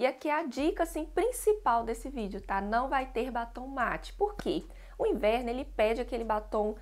E aqui é a dica assim principal desse vídeo, tá? Não vai ter batom mate. Por quê? O inverno ele pede aquele batom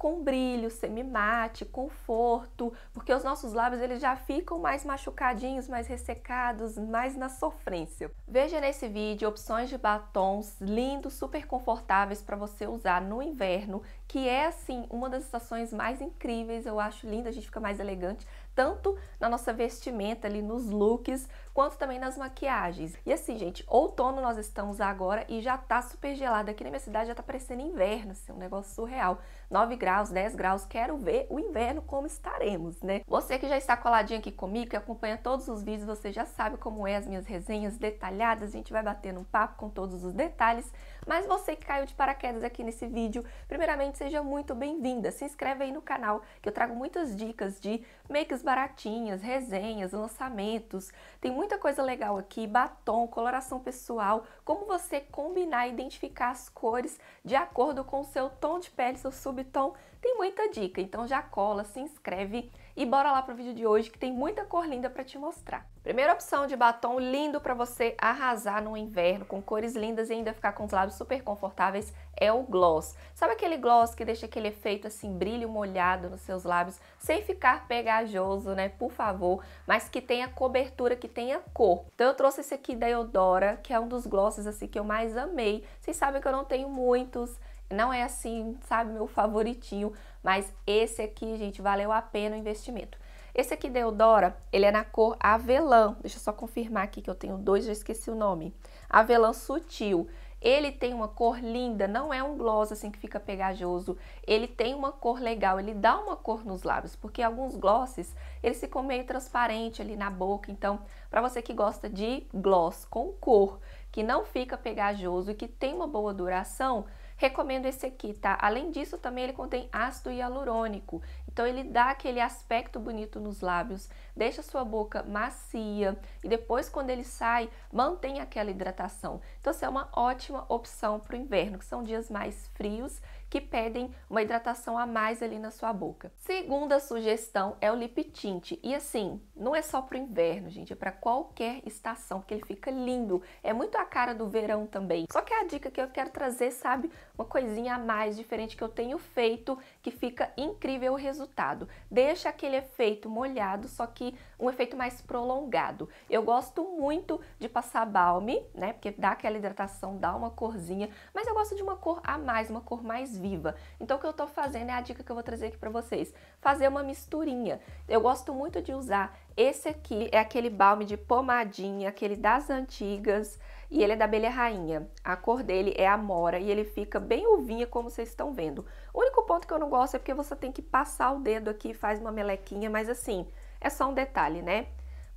com brilho, semi-mate, conforto, porque os nossos lábios eles já ficam mais machucadinhos, mais ressecados, mais na sofrência. Veja nesse vídeo opções de batons lindos, super confortáveis para você usar no inverno, que é assim uma das estações mais incríveis, eu acho linda, a gente fica mais elegante, tanto na nossa vestimenta ali nos looks, quanto também nas maquiagens. E assim, gente, outono nós estamos agora e já tá super gelado, aqui na minha cidade já tá parecendo inverno, assim, um negócio surreal. 9 graus, 10 graus. Quero ver o inverno como estaremos, né? Você que já está coladinho aqui comigo, que acompanha todos os vídeos, você já sabe como é as minhas resenhas detalhadas. A gente vai batendo um papo com todos os detalhes. Mas você que caiu de paraquedas aqui nesse vídeo, primeiramente seja muito bem-vinda. Se inscreve aí no canal que eu trago muitas dicas de makes baratinhas, resenhas, lançamentos. Tem muita coisa legal aqui, batom, coloração pessoal, como você combinar e identificar as cores de acordo com o seu tom de pele, seu sub então, tem muita dica, então já cola, se inscreve e bora lá pro vídeo de hoje que tem muita cor linda para te mostrar. Primeira opção de batom lindo para você arrasar no inverno com cores lindas e ainda ficar com os lábios super confortáveis é o gloss. Sabe aquele gloss que deixa aquele efeito assim brilho molhado nos seus lábios sem ficar pegajoso, né? Por favor, mas que tenha cobertura, que tenha cor. Então eu trouxe esse aqui da Eudora, que é um dos glosses assim que eu mais amei. Vocês sabem que eu não tenho muitos, não é assim, sabe, meu favoritinho, mas esse aqui, gente, valeu a pena o investimento. Esse aqui Deodora, ele é na cor avelã. Deixa eu só confirmar aqui que eu tenho dois, já esqueci o nome. Avelã sutil. Ele tem uma cor linda, não é um gloss assim que fica pegajoso. Ele tem uma cor legal, ele dá uma cor nos lábios, porque alguns glosses, eles ficam meio transparente ali na boca. Então, para você que gosta de gloss com cor, que não fica pegajoso e que tem uma boa duração, Recomendo esse aqui, tá? Além disso, também ele contém ácido hialurônico, então ele dá aquele aspecto bonito nos lábios, deixa sua boca macia e depois quando ele sai, mantém aquela hidratação. Então, isso é uma ótima opção para o inverno, que são dias mais frios que pedem uma hidratação a mais ali na sua boca. Segunda sugestão é o lip tint. E assim, não é só para o inverno, gente, é para qualquer estação, porque ele fica lindo. É muito a cara do verão também. Só que a dica que eu quero trazer, sabe, uma coisinha a mais diferente que eu tenho feito, que fica incrível o resultado. Deixa aquele efeito molhado, só que um efeito mais prolongado. Eu gosto muito de passar balme, né, porque dá aquela hidratação, dá uma corzinha, mas eu gosto de uma cor a mais, uma cor mais viva. Então o que eu estou fazendo é a dica que eu vou trazer aqui para vocês. Fazer uma misturinha. Eu gosto muito de usar esse aqui, é aquele balme de pomadinha, aquele das antigas, e ele é da abelha rainha. A cor dele é amora e ele fica bem uvinha, como vocês estão vendo. O único ponto que eu não gosto é porque você tem que passar o dedo aqui, e faz uma melequinha, mas assim, é só um detalhe, né?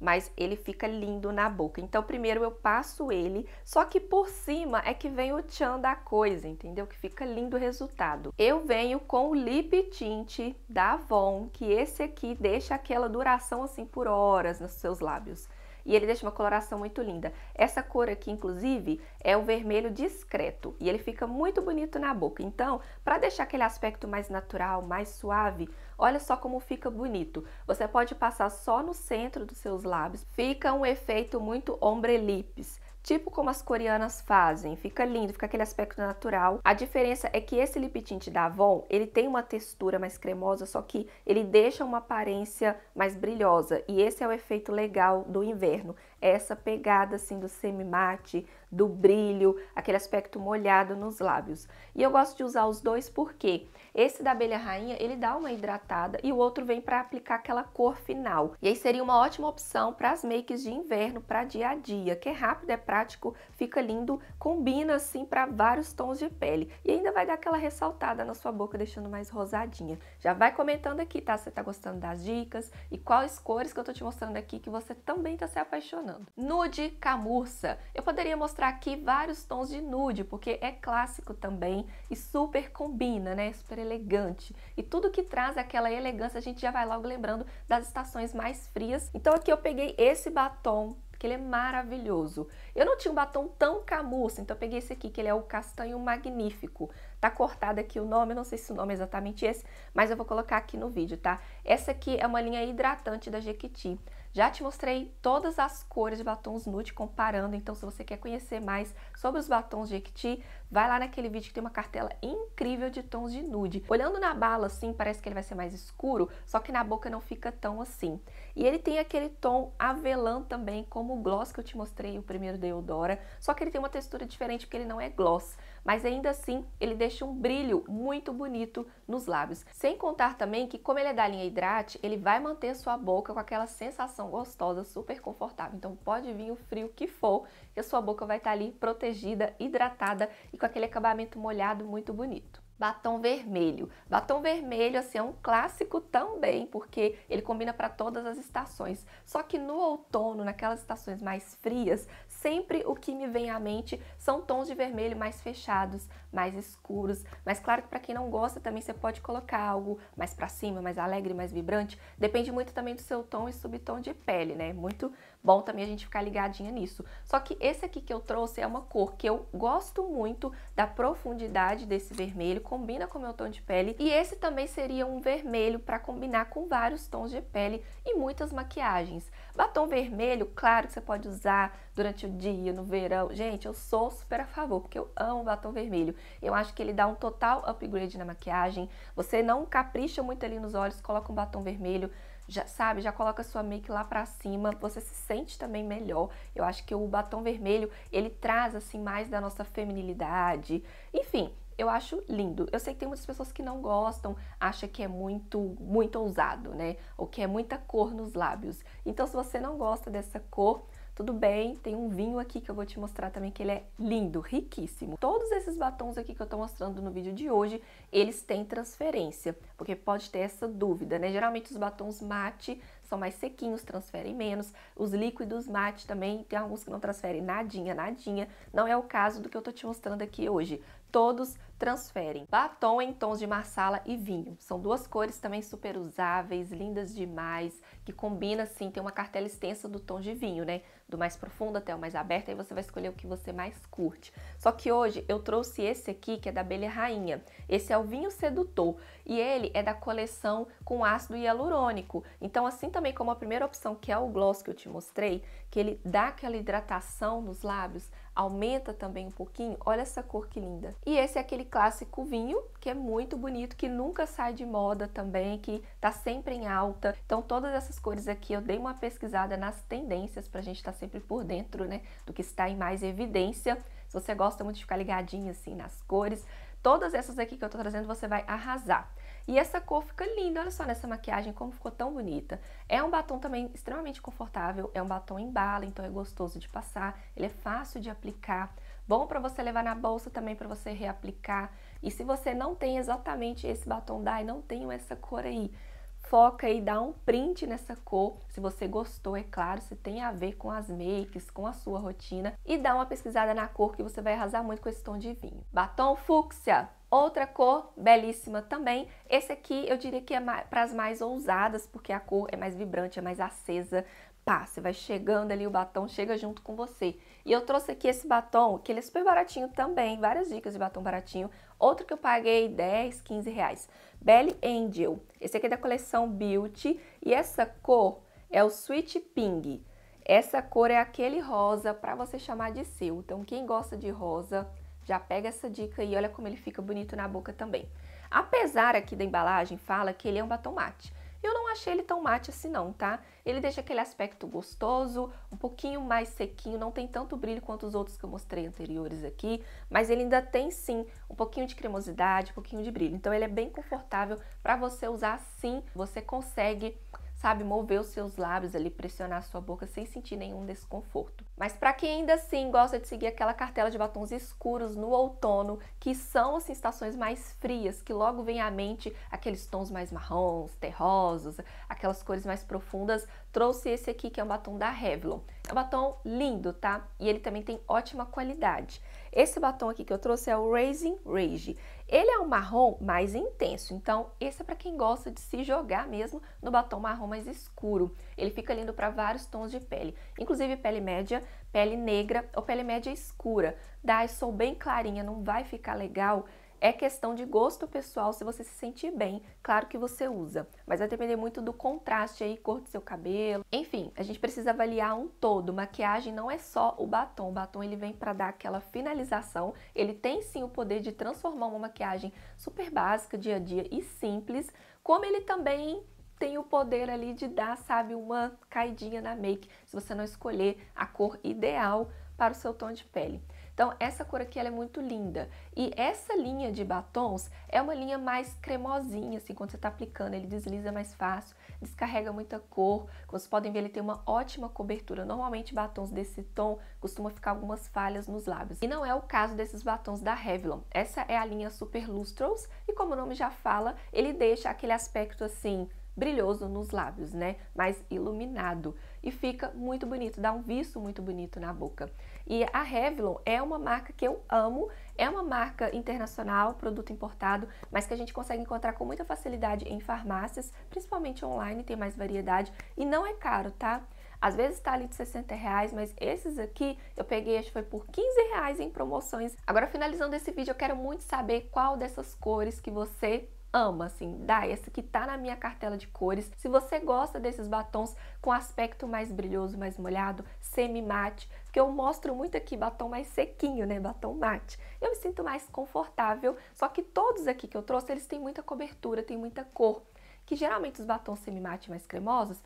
mas ele fica lindo na boca. Então, primeiro eu passo ele, só que por cima é que vem o tchan da coisa, entendeu? Que fica lindo o resultado. Eu venho com o Lip Tint da Avon, que esse aqui deixa aquela duração assim por horas nos seus lábios. E ele deixa uma coloração muito linda. Essa cor aqui, inclusive, é o vermelho discreto. E ele fica muito bonito na boca. Então, para deixar aquele aspecto mais natural, mais suave, Olha só como fica bonito. Você pode passar só no centro dos seus lábios. Fica um efeito muito ombre lips tipo como as coreanas fazem, fica lindo, fica aquele aspecto natural. A diferença é que esse lip tint da Avon, ele tem uma textura mais cremosa, só que ele deixa uma aparência mais brilhosa, e esse é o efeito legal do inverno essa pegada assim do semi-mate, do brilho, aquele aspecto molhado nos lábios. E eu gosto de usar os dois porque esse da abelha rainha, ele dá uma hidratada e o outro vem para aplicar aquela cor final. E aí seria uma ótima opção para as makes de inverno, para dia a dia, que é rápido, é prático, fica lindo, combina assim para vários tons de pele. E ainda vai dar aquela ressaltada na sua boca, deixando mais rosadinha. Já vai comentando aqui, tá? Você tá gostando das dicas e quais cores que eu tô te mostrando aqui que você também tá se apaixonando. Nude camurça. Eu poderia mostrar aqui vários tons de nude, porque é clássico também e super combina, né? Super elegante. E tudo que traz aquela elegância, a gente já vai logo lembrando das estações mais frias. Então aqui eu peguei esse batom que ele é maravilhoso. Eu não tinha um batom tão camurça, então eu peguei esse aqui, que ele é o castanho magnífico. Tá cortado aqui o nome, não sei se o nome é exatamente esse, mas eu vou colocar aqui no vídeo, tá? Essa aqui é uma linha hidratante da Jequiti. Já te mostrei todas as cores de batons nude comparando, então se você quer conhecer mais sobre os batons de Equity, vai lá naquele vídeo que tem uma cartela incrível de tons de nude. Olhando na bala assim, parece que ele vai ser mais escuro, só que na boca não fica tão assim. E ele tem aquele tom avelã também, como o gloss que eu te mostrei o primeiro da Eudora, só que ele tem uma textura diferente porque ele não é gloss mas ainda assim ele deixa um brilho muito bonito nos lábios. Sem contar também que como ele é da linha hidrate, ele vai manter sua boca com aquela sensação gostosa, super confortável. Então pode vir o frio que for, que a sua boca vai estar tá ali protegida, hidratada e com aquele acabamento molhado muito bonito batom vermelho. Batom vermelho assim, é um clássico também, porque ele combina para todas as estações. Só que no outono, naquelas estações mais frias, sempre o que me vem à mente são tons de vermelho mais fechados, mais escuros. Mas claro que para quem não gosta também você pode colocar algo mais para cima, mais alegre, mais vibrante. Depende muito também do seu tom e subtom de pele, né? Muito bom também a gente ficar ligadinha nisso. Só que esse aqui que eu trouxe é uma cor que eu gosto muito da profundidade desse vermelho, combina com o meu tom de pele. E esse também seria um vermelho para combinar com vários tons de pele e muitas maquiagens. Batom vermelho, claro que você pode usar durante o dia, no verão. Gente, eu sou super a favor, porque eu amo batom vermelho. Eu acho que ele dá um total upgrade na maquiagem. Você não capricha muito ali nos olhos, coloca um batom vermelho, já sabe, já coloca sua make lá pra cima, você se sente também melhor. Eu acho que o batom vermelho, ele traz assim mais da nossa feminilidade. Enfim, eu acho lindo. Eu sei que tem muitas pessoas que não gostam, acha que é muito, muito ousado, né? Ou que é muita cor nos lábios. Então, se você não gosta dessa cor, tudo bem, tem um vinho aqui que eu vou te mostrar também que ele é lindo, riquíssimo. Todos esses batons aqui que eu tô mostrando no vídeo de hoje, eles têm transferência, porque pode ter essa dúvida, né? Geralmente os batons mate são mais sequinhos, transferem menos. Os líquidos mate também, tem alguns que não transferem nadinha, nadinha. Não é o caso do que eu tô te mostrando aqui hoje. Todos transferem. Batom em tons de marsala e vinho. São duas cores também super usáveis, lindas demais, que combina assim, tem uma cartela extensa do tom de vinho, né? do mais profundo até o mais aberto, aí você vai escolher o que você mais curte. Só que hoje eu trouxe esse aqui, que é da abelha rainha. Esse é o vinho sedutor e ele é da coleção com ácido hialurônico. Então, assim também como a primeira opção, que é o gloss que eu te mostrei, que ele dá aquela hidratação nos lábios, aumenta também um pouquinho. Olha essa cor que linda. E esse é aquele clássico vinho, que é muito bonito, que nunca sai de moda também, que tá sempre em alta. Então todas essas cores aqui eu dei uma pesquisada nas tendências pra gente estar tá sempre por dentro, né, do que está em mais evidência. Se você gosta muito de ficar ligadinho assim nas cores, todas essas aqui que eu tô trazendo você vai arrasar. E essa cor fica linda, olha só nessa maquiagem como ficou tão bonita. É um batom também extremamente confortável, é um batom em bala, então é gostoso de passar, ele é fácil de aplicar. Bom para você levar na bolsa também para você reaplicar. E se você não tem exatamente esse batom dye, não tenho essa cor aí, foca e dá um print nessa cor, se você gostou, é claro, se tem a ver com as makes, com a sua rotina, e dá uma pesquisada na cor que você vai arrasar muito com esse tom de vinho. Batom fúcsia, Outra cor belíssima também. Esse aqui eu diria que é para as mais ousadas, porque a cor é mais vibrante, é mais acesa. Pá, você vai chegando ali, o batom chega junto com você. E eu trouxe aqui esse batom, que ele é super baratinho também, várias dicas de batom baratinho. Outro que eu paguei 10, 15 reais. Belly Angel. Esse aqui é da coleção Beauty. E essa cor é o Sweet Pink. Essa cor é aquele rosa para você chamar de seu. Então, quem gosta de rosa, já pega essa dica e olha como ele fica bonito na boca também. Apesar aqui da embalagem, fala que ele é um batom mate. Eu não achei ele tão mate assim não, tá? Ele deixa aquele aspecto gostoso, um pouquinho mais sequinho, não tem tanto brilho quanto os outros que eu mostrei anteriores aqui, mas ele ainda tem sim um pouquinho de cremosidade, um pouquinho de brilho. Então ele é bem confortável para você usar assim, você consegue sabe, mover os seus lábios ali, pressionar a sua boca sem sentir nenhum desconforto. Mas para quem ainda assim gosta de seguir aquela cartela de batons escuros no outono, que são assim estações mais frias, que logo vem à mente aqueles tons mais marrons, terrosos, aquelas cores mais profundas, trouxe esse aqui que é um batom da Revlon. É um batom lindo, tá? E ele também tem ótima qualidade. Esse batom aqui que eu trouxe é o Raising Rage. Ele é um marrom mais intenso, então esse é para quem gosta de se jogar mesmo no batom marrom mais escuro. Ele fica lindo para vários tons de pele, inclusive pele média, pele negra ou pele média escura. Dai, sou bem clarinha, não vai ficar legal? É questão de gosto pessoal, se você se sentir bem, claro que você usa, mas vai depender muito do contraste aí, cor do seu cabelo. Enfim, a gente precisa avaliar um todo. Maquiagem não é só o batom. O batom ele vem para dar aquela finalização. Ele tem sim o poder de transformar uma maquiagem super básica, dia a dia e simples, como ele também tem o poder ali de dar, sabe, uma caidinha na make, se você não escolher a cor ideal para o seu tom de pele. Então, essa cor aqui ela é muito linda. E essa linha de batons é uma linha mais cremosinha, assim, quando você está aplicando, ele desliza mais fácil, descarrega muita cor. Como vocês podem ver, ele tem uma ótima cobertura. Normalmente, batons desse tom costuma ficar algumas falhas nos lábios. E não é o caso desses batons da Revlon. Essa é a linha Super Lustrous e, como o nome já fala, ele deixa aquele aspecto assim brilhoso nos lábios, né? Mais iluminado. E fica muito bonito, dá um viço muito bonito na boca. E a Revlon é uma marca que eu amo, é uma marca internacional, produto importado, mas que a gente consegue encontrar com muita facilidade em farmácias, principalmente online, tem mais variedade e não é caro, tá? Às vezes tá ali de 60 reais, mas esses aqui eu peguei, acho que foi por 15 reais em promoções. Agora, finalizando esse vídeo, eu quero muito saber qual dessas cores que você ama, assim, dá esse que tá na minha cartela de cores. Se você gosta desses batons com aspecto mais brilhoso, mais molhado, semi-mate, que eu mostro muito aqui batom mais sequinho, né, batom mate. Eu me sinto mais confortável, só que todos aqui que eu trouxe, eles têm muita cobertura, tem muita cor, que geralmente os batons semi-mate mais cremosos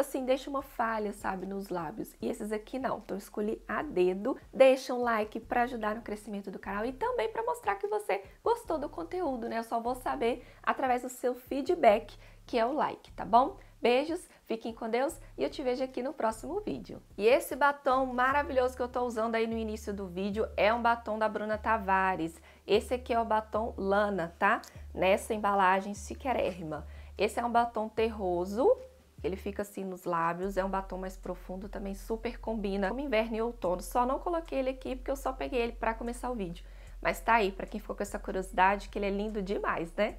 assim, deixa uma falha, sabe, nos lábios. E esses aqui não, então eu escolhi a dedo. Deixa um like para ajudar no crescimento do canal e também para mostrar que você gostou do conteúdo, né? Eu só vou saber através do seu feedback, que é o like, tá bom? Beijos, fiquem com Deus e eu te vejo aqui no próximo vídeo. E esse batom maravilhoso que eu tô usando aí no início do vídeo é um batom da Bruna Tavares. Esse aqui é o batom Lana, tá? Nessa embalagem chiquérrima. Esse é um batom terroso, ele fica assim nos lábios, é um batom mais profundo, também super combina. Como inverno e outono, só não coloquei ele aqui porque eu só peguei ele para começar o vídeo. Mas tá aí, para quem ficou com essa curiosidade, que ele é lindo demais, né?